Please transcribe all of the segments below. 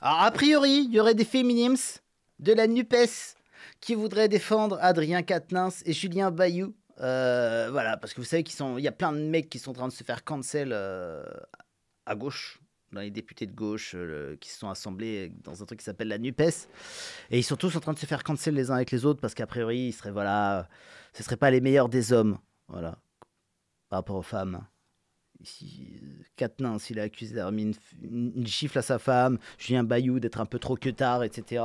Alors, a priori, il y aurait des féminims de la NUPES qui voudraient défendre Adrien Quatennens et Julien Bayou. Euh, voilà, parce que vous savez qu'il y a plein de mecs qui sont en train de se faire cancel euh, à gauche, dans les députés de gauche euh, qui se sont assemblés dans un truc qui s'appelle la NUPES. Et ils sont tous en train de se faire cancel les uns avec les autres parce qu'a priori, ils seraient, voilà, ce ne seraient pas les meilleurs des hommes, voilà, par rapport aux femmes si Katnins, il a accusé d'avoir une, gifle à sa femme, Julien Bayou d'être un peu trop que tard, etc.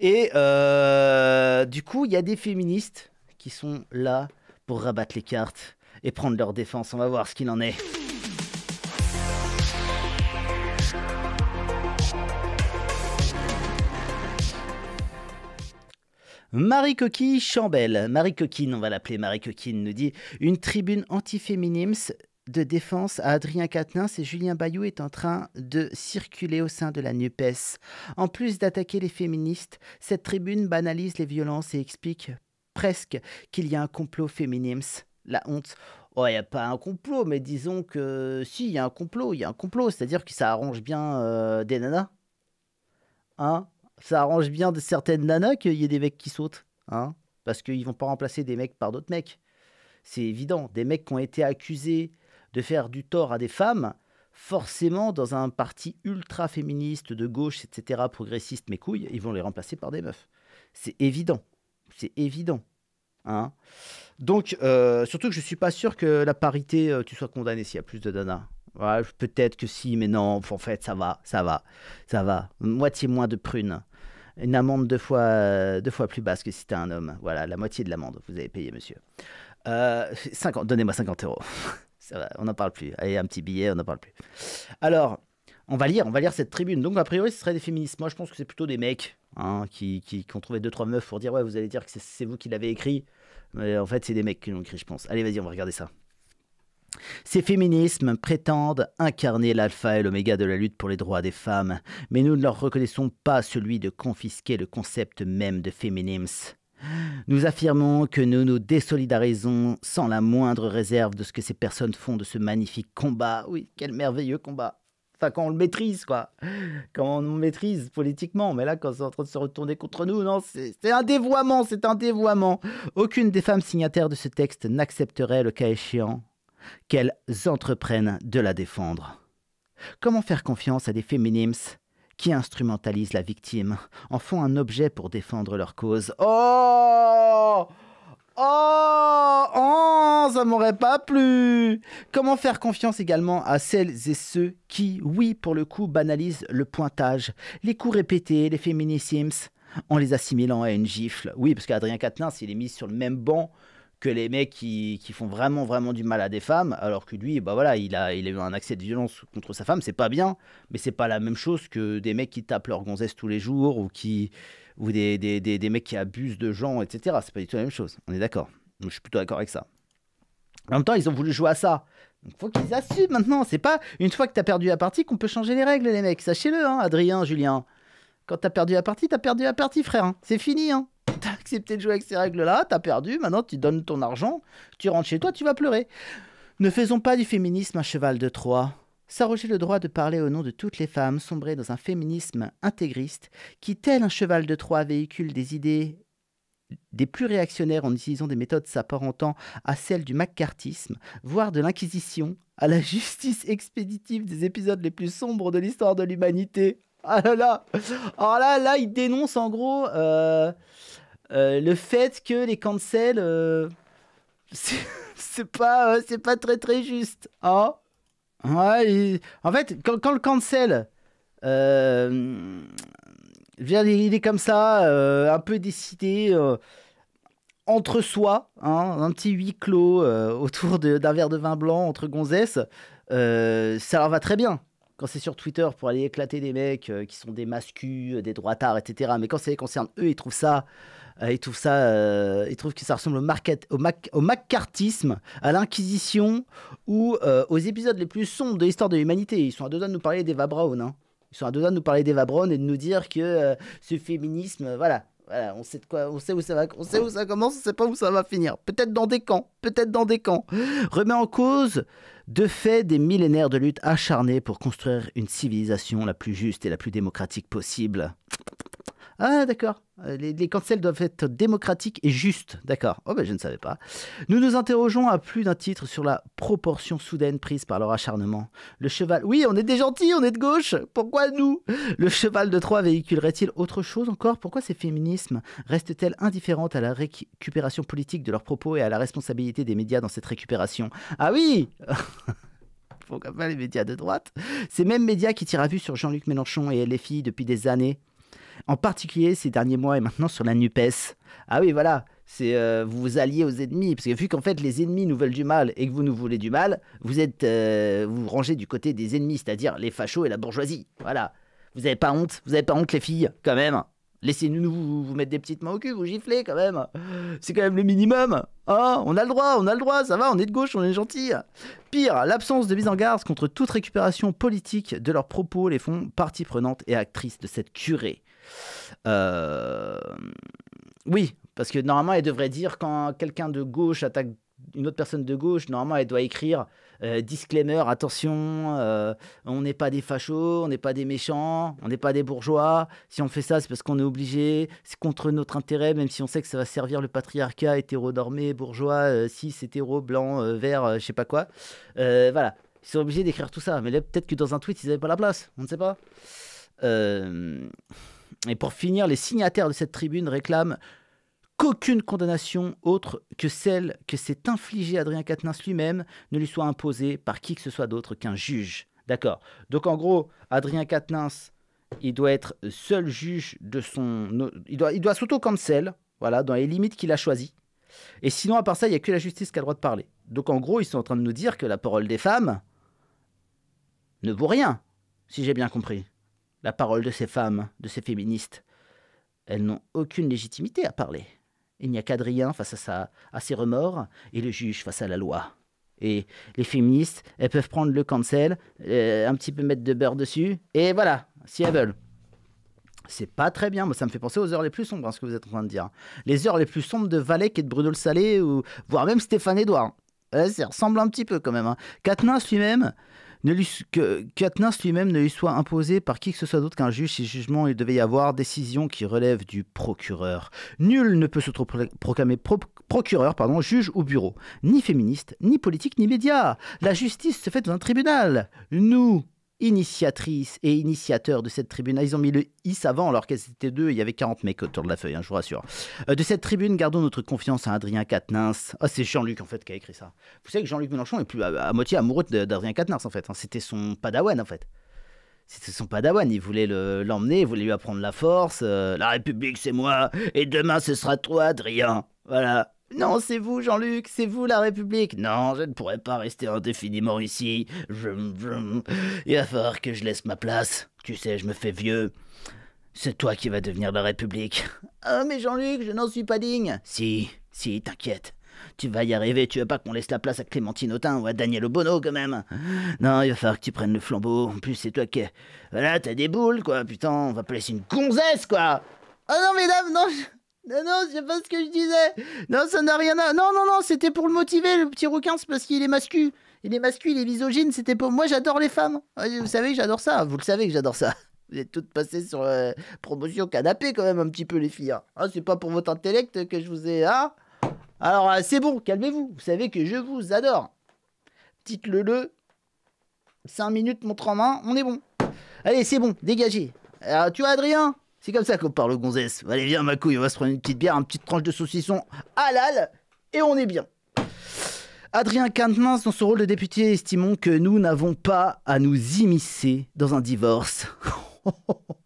Et euh, du coup, il y a des féministes qui sont là pour rabattre les cartes et prendre leur défense. On va voir ce qu'il en est. Marie Coquille Chambel, Marie Coquine, on va l'appeler Marie Coquine, nous dit Une tribune anti de défense à Adrien Quatennens et Julien Bayou est en train de circuler au sein de la NUPES. En plus d'attaquer les féministes, cette tribune banalise les violences et explique presque qu'il y a un complot féminims. La honte. Oh, il n'y a pas un complot, mais disons que si, il y a un complot, il y a un complot, c'est-à-dire que ça arrange bien euh, des nanas. Hein Ça arrange bien de certaines nanas qu'il y ait des mecs qui sautent. Hein Parce qu'ils vont pas remplacer des mecs par d'autres mecs. C'est évident, des mecs qui ont été accusés de faire du tort à des femmes, forcément dans un parti ultra féministe de gauche, etc., progressiste, mes couilles, ils vont les remplacer par des meufs. C'est évident. C'est évident. Hein Donc, euh, surtout que je ne suis pas sûr que la parité, euh, tu sois condamné s'il y a plus de Dana. Peut-être que si, mais non, en fait, ça va, ça va, ça va. Moitié moins de prunes. Une amende deux fois, deux fois plus basse que si es un homme. Voilà, la moitié de l'amende, vous avez payé, monsieur. Euh, donnez-moi 50 euros on n'en parle plus. Allez, un petit billet, on n'en parle plus. Alors, on va lire, on va lire cette tribune. Donc, a priori, ce serait des féministes. Moi, je pense que c'est plutôt des mecs hein, qui, qui, ont trouvé deux trois meufs pour dire ouais, vous allez dire que c'est vous qui l'avez écrit. Mais en fait, c'est des mecs qui l'ont écrit, je pense. Allez, vas-y, on va regarder ça. Ces féminismes prétendent incarner l'alpha et l'oméga de la lutte pour les droits des femmes, mais nous ne leur reconnaissons pas celui de confisquer le concept même de féminisme. Nous affirmons que nous nous désolidarisons sans la moindre réserve de ce que ces personnes font de ce magnifique combat. Oui, quel merveilleux combat. Enfin, quand on le maîtrise, quoi. Quand on le maîtrise politiquement. Mais là, quand c'est en train de se retourner contre nous, non, c'est un dévoiement, c'est un dévoiement. Aucune des femmes signataires de ce texte n'accepterait, le cas échéant, qu'elles entreprennent de la défendre. Comment faire confiance à des féminims qui instrumentalisent la victime, en font un objet pour défendre leur cause. Oh Oh, oh, ça m'aurait pas plu. Comment faire confiance également à celles et ceux qui, oui, pour le coup, banalisent le pointage, les coups répétés, les féminisims, en les assimilant à une gifle. Oui, parce qu'Adrien Quatennens, s'il est mis sur le même banc que les mecs qui, font vraiment vraiment du mal à des femmes, alors que lui, bah voilà, il a, il eu un accès de violence contre sa femme, c'est pas bien, mais c'est pas la même chose que des mecs qui tapent leur gonzesse tous les jours ou qui ou des, mecs qui abusent de gens, etc. C'est pas du tout la même chose, on est d'accord. Je suis plutôt d'accord avec ça. En même temps, ils ont voulu jouer à ça. Donc faut qu'ils assument maintenant, c'est pas une fois que t'as perdu la partie qu'on peut changer les règles, les mecs, sachez-le, hein, Adrien, Julien. Quand t'as perdu la partie, t'as perdu la partie, frère, hein. c'est fini, hein t'as accepté de jouer avec ces règles-là, t'as perdu, maintenant tu donnes ton argent, tu rentres chez toi, tu vas pleurer. Ne faisons pas du féminisme un cheval de Troie. S'arroger le droit de parler au nom de toutes les femmes, sombrées dans un féminisme intégriste qui, tel un cheval de Troie, véhicule des idées des plus réactionnaires en utilisant des méthodes s'apparentant à celles du macartisme, voire de l'Inquisition, à la justice expéditive des épisodes les plus sombres de l'histoire de l'humanité. Ah là là Alors ah là, là, il dénonce en gros euh, euh, le fait que les cancels, euh, c'est pas, euh, pas très très juste. Hein ouais, en fait, quand, le cancel, il est comme ça, un peu décidé entre soi, hein, un petit huis clos autour d'un verre de vin blanc entre gonzesses, ça leur va très bien quand c'est sur Twitter pour aller éclater des mecs euh, qui sont des mascus, euh, des droitards, etc. Mais quand ça les concerne, eux, ils trouvent ça, euh, ils trouvent ça, ils trouvent que ça ressemble au, market, au, mac, au maccartisme, à l'inquisition ou aux épisodes les plus sombres de l'histoire de l'humanité. Ils sont à deux doigts de nous parler d'Eva Brown. Hein. Ils sont à deux doigts de nous parler d'Eva Brown et de nous dire que ce féminisme, voilà, on sait de quoi, on sait où ça va, on sait où ça commence, on sait pas où ça va finir. Peut-être dans des camps, peut-être dans des camps. Remet en cause, de fait, des millénaires de lutte acharnée pour construire une civilisation la plus juste et la plus démocratique possible. Ah, d'accord. Euh, les, cancels doivent être démocratiques et justes. D'accord. Oh, ben je ne savais pas. Nous nous interrogeons à plus d'un titre sur la proportion soudaine prise par leur acharnement. Le cheval. Oui, on est des gentils, on est de gauche. Pourquoi nous Le cheval de Troie véhiculerait-il autre chose encore Pourquoi ces féminismes restent-elles indifférentes à la récupération politique de leurs propos et à la responsabilité des médias dans cette récupération Ah oui Pourquoi pas les médias de droite Ces mêmes médias qui tirent à vue sur Jean-Luc Mélenchon et les filles depuis des années en particulier ces derniers mois et maintenant sur la NUPES. Ah oui, voilà, c'est euh, vous vous alliez aux ennemis, parce que vu qu'en fait les ennemis nous veulent du mal et que vous nous voulez du mal, vous êtes, euh, vous, rangez du côté des ennemis, c'est-à-dire les fachos et la bourgeoisie. Voilà, vous n'avez pas honte, vous n'avez pas honte les filles, quand même. Laissez-nous vous, mettre des petites mains au cul, vous gifler quand même. C'est quand même le minimum. Ah on a le droit, on a le droit, ça va, on est de gauche, on est gentil. Pire, l'absence de mise en garde contre toute récupération politique de leurs propos les font partie prenante et actrice de cette curée. Euh, oui, parce que normalement, elle devrait dire quand quelqu'un de gauche attaque une autre personne de gauche, normalement, elle doit écrire euh, disclaimer, attention, euh, on n'est pas des fachos, on n'est pas des méchants, on n'est pas des bourgeois. Si on fait ça, c'est parce qu'on est obligé, c'est contre notre intérêt, même si on sait que ça va servir le patriarcat dormé bourgeois, cis, hétéro, blanc, vert, je sais pas quoi. voilà, ils sont obligés d'écrire tout ça. Mais peut-être que dans un tweet, ils n'avaient pas la place, on ne sait pas. Et pour finir, les signataires de cette tribune réclament qu'aucune condamnation autre que celle que s'est infligée Adrien Quatennens lui-même ne lui soit imposée par qui que ce soit d'autre qu'un juge. D'accord. Donc en gros, Adrien Quatennens, il doit être seul juge de son... Il doit, il doit s'auto-cancel, voilà, dans les limites qu'il a choisies. Et sinon, à part ça, il n'y a que la justice qui a le droit de parler. Donc en gros, ils sont en train de nous dire que la parole des femmes ne vaut rien, si j'ai bien compris la parole de ces femmes, de ces féministes. Elles n'ont aucune légitimité à parler. Il n'y a qu'Adrien face à, sa, à ses remords et le juge face à la loi. Et les féministes, elles peuvent prendre le cancel, euh, un petit peu mettre de beurre dessus, et voilà, si elles veulent. C'est pas très bien, moi ça me fait penser aux heures les plus sombres, hein, ce que vous êtes en train de dire. Les heures les plus sombres de Valek et de Bruno le Salé, ou voire même Stéphane Edouard. Euh, ça ressemble un petit peu quand même. Hein. Katniss lui-même, ne lui, que, lui-même ne lui soit imposé par qui que ce soit d'autre qu'un juge si jugement il devait y avoir décision qui relève du procureur. Nul ne peut se proclamer procureur, pardon, juge ou bureau, ni féministe, ni politique, ni média. La justice se fait dans un tribunal. Nous, initiatrice et initiateur de cette tribune. Ah, ils ont mis le « is » avant alors qu'elles étaient deux il y avait 40 mecs autour de la feuille, hein, je vous rassure. Euh, de cette tribune, gardons notre confiance à hein, Adrien Quatennens. Ah, c'est Jean-Luc en fait qui a écrit ça. Vous savez que Jean-Luc Mélenchon est plus à, moitié amoureux d'Adrien Quatennens en fait. Hein. C'était son padawan en fait. C'était son padawan, il voulait l'emmener, il voulait lui apprendre la force. Euh, la République c'est moi et demain ce sera toi Adrien. Voilà. Non, c'est vous, Jean-Luc, c'est vous, la République. Non, je ne pourrais pas rester indéfiniment ici. Il va falloir que je laisse ma place. Tu sais, je me fais vieux. C'est toi qui vas devenir la République. Ah, mais Jean-Luc, je n'en suis pas digne. Si, si, t'inquiète. Tu vas y arriver, tu veux pas qu'on laisse la place à Clémentine Autain ou à Daniel Obono quand même. Non, il va falloir que tu prennes le flambeau. En plus, c'est toi qui. Voilà, t'as des boules, quoi. Putain, on va pas une gonzesse, quoi. Oh non, mesdames, non. Je... Non, non, c'est pas ce que je disais. Non, ça n'a rien à. Non, non, non, c'était pour le motiver, le petit requin, c'est parce qu'il est mascu. Il est mascu, il est misogyne, c'était pour. Moi, j'adore les femmes. Ah, vous savez j'adore ça. Vous le savez que j'adore ça. Vous êtes toutes passées sur euh, promotion canapé, quand même, un petit peu, les filles. Hein. Ah, c'est pas pour votre intellect que je vous ai. Hein. Alors, euh, c'est bon, calmez-vous. Vous savez que je vous adore. Petite le-le. Cinq minutes, montre en main, on est bon. Allez, c'est bon, dégagez. Euh, tu vois, Adrien c'est comme ça qu'on parle aux gonzesses. Allez, viens, ma couille, on va se prendre une petite bière, une petite tranche de saucisson halal, et on est bien. Adrien Quintemans, dans son rôle de député, estimons que nous n'avons pas à nous immiscer dans un divorce.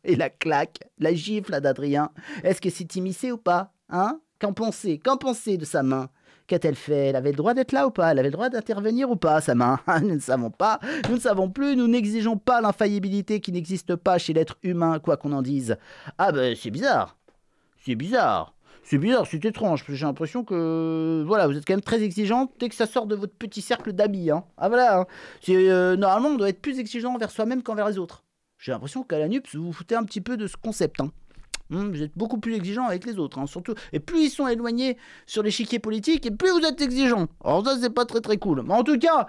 et la claque, la gifle d'Adrien. Est-ce que c'est immiscé ou pas Hein Qu'en pensez Qu'en pensez de sa main Qu'a-t-elle fait Elle avait le droit d'être là ou pas Elle avait le droit d'intervenir ou pas, sa main Nous ne savons pas, nous ne savons plus, nous n'exigeons pas l'infaillibilité qui n'existe pas chez l'être humain, quoi qu'on en dise. Ah ben c'est bizarre. C'est bizarre. C'est bizarre, c'est étrange, j'ai l'impression que voilà, vous êtes quand même très exigeante dès que ça sort de votre petit cercle d'amis. Hein. Ah voilà, hein. euh, normalement on doit être plus exigeant envers soi-même qu'envers les autres. J'ai l'impression qu'à la NUPS, vous vous foutez un petit peu de ce concept. Hein. Hmm, vous êtes beaucoup plus exigeant avec les autres, hein, surtout. Et plus ils sont éloignés sur l'échiquier politique, et plus vous êtes exigeant. Alors ça, c'est pas très très cool. Mais en tout cas,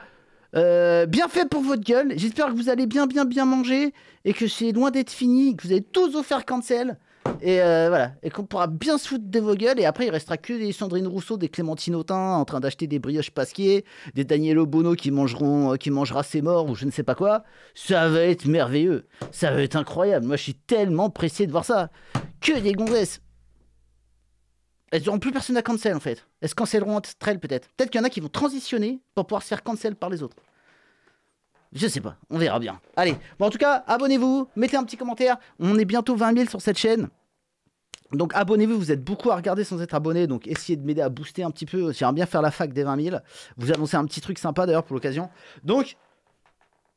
euh, bien fait pour votre gueule. J'espère que vous allez bien bien bien manger et que c'est loin d'être fini, que vous allez tous vous faire cancel. Et euh, voilà. Et qu'on pourra bien se foutre de vos gueules. Et après, il restera que des Sandrine Rousseau, des Clémentine Autain en train d'acheter des brioches pasquier, des Daniel Bono qui, mangeront, euh, qui mangera ses morts ou je ne sais pas quoi. Ça va être merveilleux. Ça va être incroyable. Moi, je suis tellement pressé de voir ça. Que des gonzesses. Elles n'auront plus personne à cancel en fait. Elles se cancelleront entre elles peut-être. Peut-être qu'il y en a qui vont transitionner pour pouvoir se faire cancel par les autres. Je sais pas, on verra bien. Allez, bon, en tout cas, abonnez-vous, mettez un petit commentaire. On est bientôt 20 000 sur cette chaîne. Donc abonnez-vous, vous êtes beaucoup à regarder sans être abonné, donc essayez de m'aider à booster un petit peu. J'aimerais bien faire la fac des 20 000. Vous annoncez un petit truc sympa d'ailleurs pour l'occasion. Donc,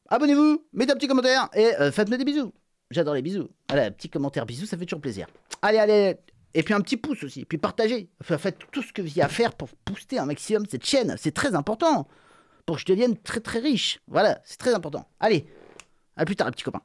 abonnez-vous, mettez un petit commentaire et euh, faites-moi des bisous. J'adore les bisous. Allez, petit commentaire, bisous, ça fait toujours plaisir. Allez, allez, et puis un petit pouce aussi, puis partagez. faites tout ce que vous y à faire pour booster un maximum cette chaîne, c'est très important. Pour que je devienne très très riche. Voilà, c'est très important. Allez, à plus tard les petits copains.